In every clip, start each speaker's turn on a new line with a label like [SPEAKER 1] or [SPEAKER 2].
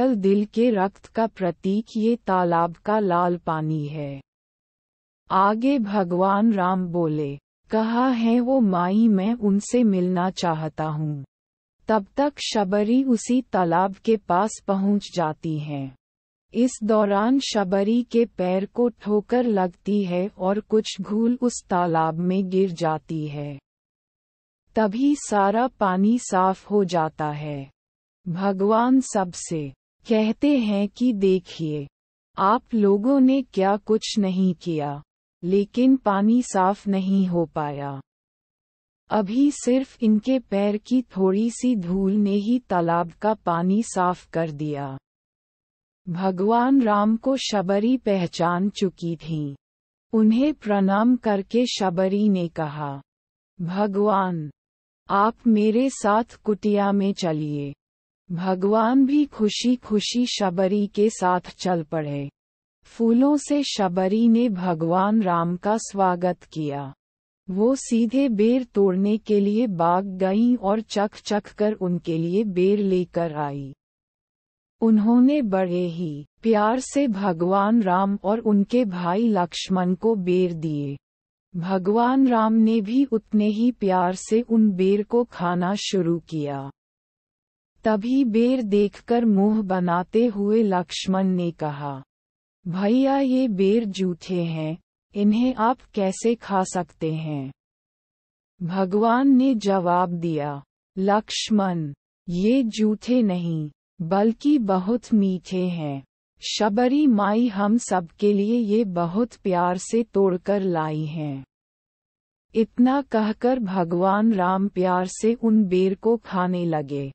[SPEAKER 1] यह दिल के रक्त का प्रतीक ये तालाब का लाल पानी है आगे भगवान राम बोले कहा है वो माई मैं उनसे मिलना चाहता हूँ तब तक शबरी उसी तालाब के पास पहुँच जाती हैं इस दौरान शबरी के पैर को ठोकर लगती है और कुछ घूल उस तालाब में गिर जाती है तभी सारा पानी साफ हो जाता है भगवान सबसे कहते हैं कि देखिए आप लोगों ने क्या कुछ नहीं किया लेकिन पानी साफ नहीं हो पाया अभी सिर्फ इनके पैर की थोड़ी सी धूल ने ही तालाब का पानी साफ कर दिया भगवान राम को शबरी पहचान चुकी थी उन्हें प्रणाम करके शबरी ने कहा भगवान आप मेरे साथ कुटिया में चलिए भगवान भी खुशी खुशी शबरी के साथ चल पड़े फूलों से शबरी ने भगवान राम का स्वागत किया वो सीधे बेर तोड़ने के लिए बाग गईं और चख चख कर उनके लिए बेर लेकर आई उन्होंने बड़े ही प्यार से भगवान राम और उनके भाई लक्ष्मण को बेर दिए भगवान राम ने भी उतने ही प्यार से उन बेर को खाना शुरू किया तभी बेर देखकर मुंह बनाते हुए लक्ष्मण ने कहा भैया ये बेर जूठे हैं इन्हें आप कैसे खा सकते हैं भगवान ने जवाब दिया लक्ष्मण ये जूठे नहीं बल्कि बहुत मीठे हैं शबरी माई हम सबके लिए ये बहुत प्यार से तोड़कर लाई हैं इतना कहकर भगवान राम प्यार से उन बेर को खाने लगे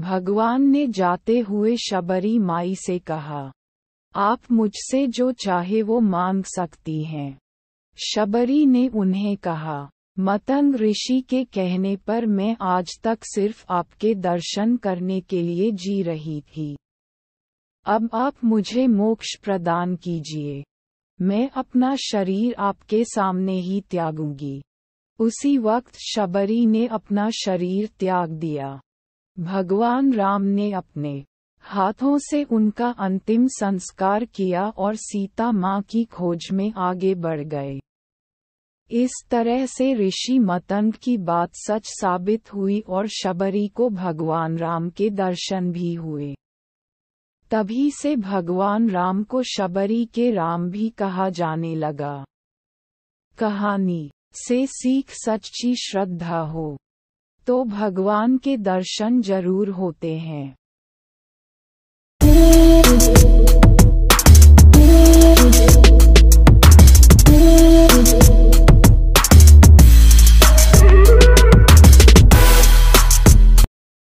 [SPEAKER 1] भगवान ने जाते हुए शबरी माई से कहा आप मुझसे जो चाहे वो मांग सकती हैं शबरी ने उन्हें कहा मतंग ऋषि के कहने पर मैं आज तक सिर्फ आपके दर्शन करने के लिए जी रही थी अब आप मुझे मोक्ष प्रदान कीजिए मैं अपना शरीर आपके सामने ही त्यागूंगी उसी वक्त शबरी ने अपना शरीर त्याग दिया भगवान राम ने अपने हाथों से उनका अंतिम संस्कार किया और सीता माँ की खोज में आगे बढ़ गए इस तरह से ऋषि मतंग की बात सच साबित हुई और शबरी को भगवान राम के दर्शन भी हुए तभी से भगवान राम को शबरी के राम भी कहा जाने लगा कहानी से सीख सच्ची श्रद्धा हो तो भगवान के दर्शन जरूर होते हैं